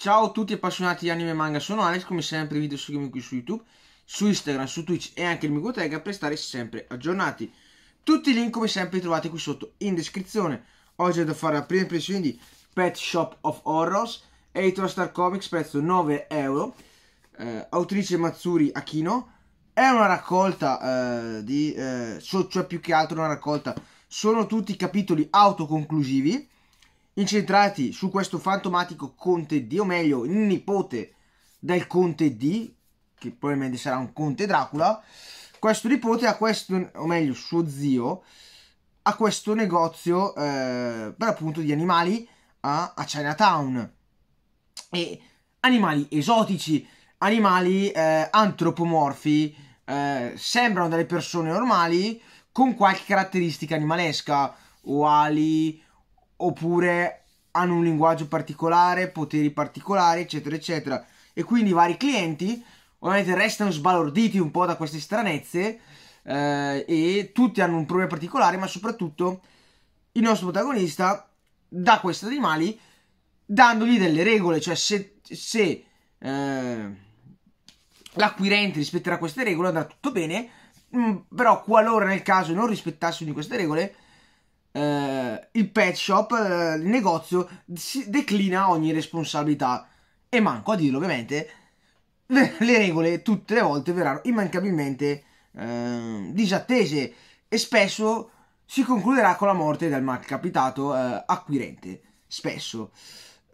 Ciao a tutti appassionati di anime e manga, sono Alex, come sempre video seguimi qui su YouTube, su Instagram, su Twitch e anche il mio Micoteca per stare sempre aggiornati. Tutti i link come sempre trovate qui sotto in descrizione. Oggi è da fare la prima impressione di Pet Shop of Horrors, Editor Star Comics, prezzo 9 euro, eh, autrice Matsuri Akino. È una raccolta eh, di, eh, so, cioè più che altro una raccolta, sono tutti capitoli autoconclusivi incentrati su questo fantomatico Conte D, o meglio, il nipote del Conte D, che probabilmente sarà un Conte Dracula, questo nipote ha questo, o meglio, suo zio, ha questo negozio eh, per appunto di animali a, a, Chinatown. E animali esotici, animali eh, antropomorfi, eh, sembrano delle persone normali con qualche caratteristica animalesca, o oppure hanno un linguaggio particolare, poteri particolari, eccetera, eccetera. E quindi i vari clienti ovviamente restano sbalorditi un po' da queste stranezze eh, e tutti hanno un problema particolare, ma soprattutto il nostro protagonista dà questi animali dandogli delle regole, cioè se, se eh, l'acquirente rispetterà queste regole andrà tutto bene, mh, mm, però qualora nel caso non rispettassero di queste regole eh, il pet shop, eh, il negozio, declina ogni responsabilità. E manco a dirlo, ovviamente, le, regole tutte le volte verranno immancabilmente eh, disattese e spesso si concluderà con la morte del malcapitato eh, acquirente. Spesso.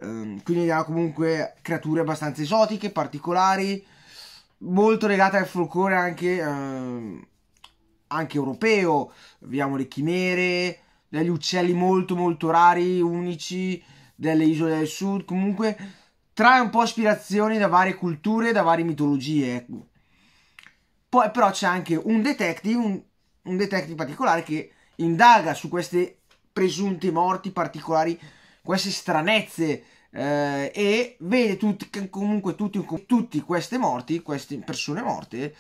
Ehm, quindi ha comunque creature abbastanza esotiche, particolari, molto legate al folklore anche ehm, anche europeo, vediamo le chimere, degli uccelli molto molto rari, unici, delle isole del sud, comunque trae un po' ispirazioni da varie culture, da varie mitologie. Ecco. Poi però c'è anche un detective, un, un detective particolare che indaga su queste presunte morti particolari, queste stranezze eh, e vede tutti, comunque tutti, tutti queste morti, queste persone morte,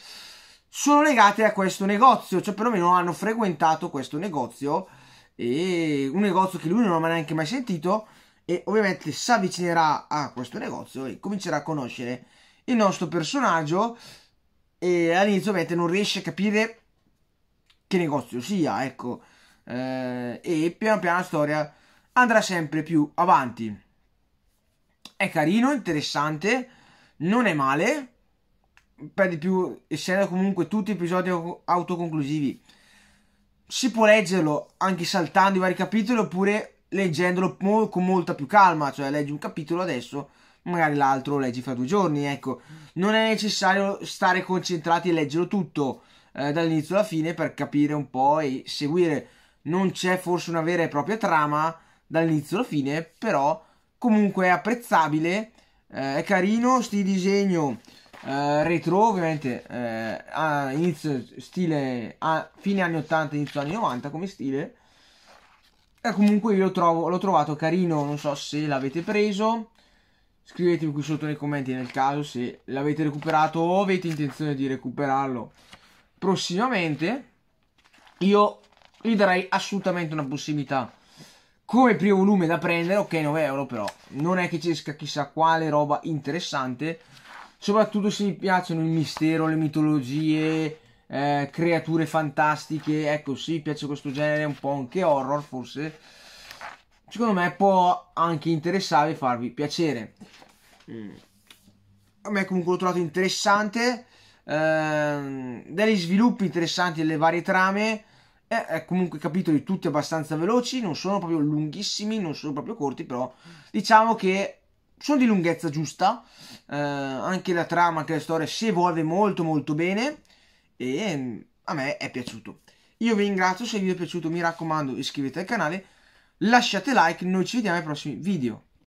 sono legate a questo negozio, cioè perlomeno hanno frequentato questo negozio e un negozio che lui non ha neanche mai sentito e ovviamente si avvicinerà a questo negozio e comincerà a conoscere il nostro personaggio e all'inizio ovviamente non riesce a capire che negozio sia, ecco, eh, e piano piano la storia andrà sempre più avanti. È carino, interessante, non è male, per di più essendo comunque tutti episodi autoconclusivi si può leggerlo anche saltando i vari capitoli oppure leggendolo con molta più calma, cioè leggi un capitolo adesso, magari l'altro lo leggi fra due giorni, ecco. Non è necessario stare concentrati e leggerlo tutto eh, dall'inizio alla fine per capire un po' e seguire. Non c'è forse una vera e propria trama dall'inizio alla fine, però comunque è apprezzabile, eh, è carino, sti disegno Uh, retro ovviamente eh, a inizio stile a fine anni 80 inizio anni 90 come stile e comunque io l'ho trovato carino non so se l'avete preso scrivetemi qui sotto nei commenti nel caso se l'avete recuperato o avete intenzione di recuperarlo prossimamente io gli darei assolutamente una possibilità come primo volume da prendere ok 9 euro però non è che ci esca chissà quale roba interessante soprattutto se vi piacciono il mistero, le mitologie, eh, creature fantastiche, ecco sì, piace questo genere un po' anche horror forse, secondo me può anche interessare e farvi piacere. Mm. A me comunque l'ho trovato interessante, ehm, degli sviluppi interessanti delle varie trame, eh, eh comunque capitoli tutti abbastanza veloci, non sono proprio lunghissimi, non sono proprio corti, però diciamo che sono di lunghezza giusta, eh, anche la trama, anche la storia si evolve molto molto bene e mm, a me è piaciuto. Io vi ringrazio, se il video è piaciuto mi raccomando iscrivetevi al canale, lasciate like, noi ci vediamo ai prossimi video.